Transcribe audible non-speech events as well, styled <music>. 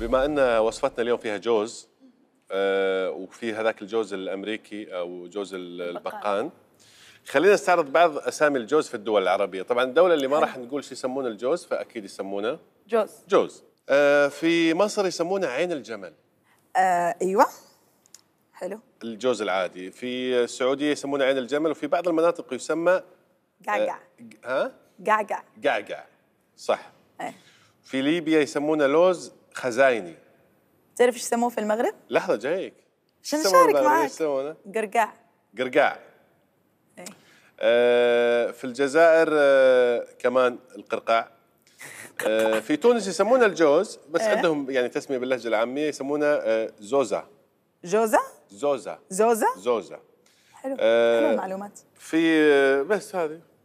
بما ان وصفتنا اليوم فيها جوز آه وفي هذاك الجوز الامريكي او جوز البقان خلينا نستعرض بعض اسامي الجوز في الدول العربيه طبعا الدوله اللي ما راح نقول شو يسمونه الجوز فاكيد يسمونه جوز جوز آه في مصر يسمونه عين الجمل آه ايوه حلو الجوز العادي في السعوديه يسمونه عين الجمل وفي بعض المناطق يسمى قعقع آه ها قعقع قعقع صح أيه. في ليبيا يسمونه لوز خزايني تعرف ايش يسموه في المغرب؟ لحظة جايك عشان نشارك معاك قرقاع قرقاع ايه؟ آه في الجزائر آه كمان القرقاع <laughs> آه في تونس يسمونه الجوز بس ايه؟ عندهم يعني تسمية باللهجة العامية يسمونه زوزة جوزة؟ آه، زوزة زوزة؟ زوزة حلو آه، حلو المعلومات في آه، بس هذه